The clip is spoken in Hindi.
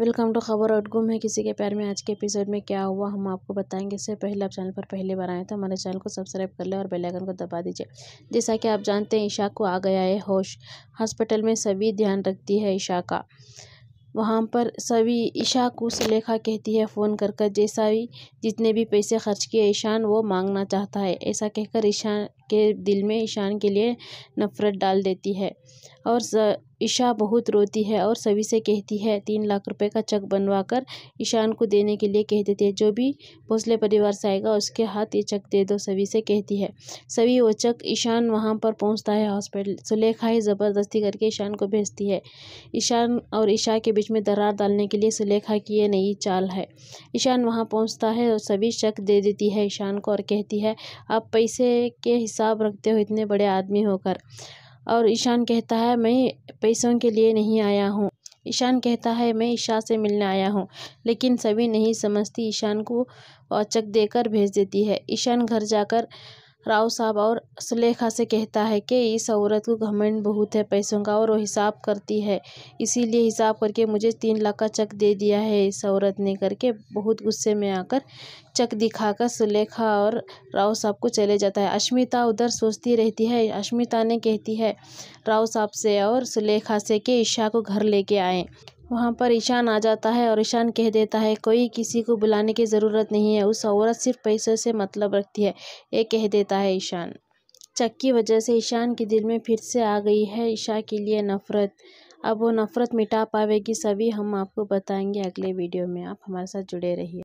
वेलकम टू खबर आउट गुम है किसी के प्यार में आज के एपिसोड में क्या हुआ हम आपको बताएंगे इससे पहले आप चैनल पर पहले बार आए तो हमारे चैनल को सब्सक्राइब कर लें और बेल आइकन को दबा दीजिए जैसा कि आप जानते हैं ईशा को आ गया है होश हॉस्पिटल में सभी ध्यान रखती है ईशा का वहाँ पर सभी ईशा को सुलेखा कहती है फ़ोन कर कर जैसा भी जितने भी पैसे खर्च किए ईशान वो मांगना चाहता है ऐसा कहकर ईशान के दिल में ईशान के लिए नफ़रत डाल देती है और ईशा बहुत रोती है और सभी से कहती है तीन लाख रुपए का चक बनवा कर ईशान को देने के लिए कह देती है जो भी भोसले परिवार से आएगा उसके हाथ ये चक दे दो सभी से कहती है सभी वो चक ईशान वहाँ पर पहुँचता है हॉस्पिटल सुलेखा ही ज़बरदस्ती करके ईशान को भेजती है ईशान और ईशा के बीच में दरार डालने के लिए सुलेखा की ये नई चाल है ईशान वहाँ पहुँचता है और सभी चक दे देती है ईशान को और कहती है आप पैसे के हिस्से हिसाब रखते हो इतने बड़े आदमी होकर और ईशान कहता है मैं पैसों के लिए नहीं आया हूँ ईशान कहता है मैं ईशा से मिलने आया हूँ लेकिन सभी नहीं समझती ईशान को चक देकर भेज देती है ईशान घर जाकर राव साहब और सुलेखा से कहता है कि इस औरत को घमंड बहुत है पैसों का और वो हिसाब करती है इसीलिए हिसाब करके मुझे तीन लाख का चक दे दिया है इस औरत ने करके बहुत गुस्से में आकर चक दिखाकर सुलेखा और राव साहब को चले जाता है अश्मिता उधर सोचती रहती है अश्मिता ने कहती है राव साहब से और सुलेखा से कि ईशा को घर लेके आए वहाँ पर ईशान आ जाता है और ईशान कह देता है कोई किसी को बुलाने की ज़रूरत नहीं है उस औरत सिर्फ पैसे से मतलब रखती है ये कह देता है ईशान चक की वजह से ईशान के दिल में फिर से आ गई है ईशा के लिए नफ़रत अब वो नफ़रत मिटा पाएगी सभी हम आपको बताएंगे अगले वीडियो में आप हमारे साथ जुड़े रहिए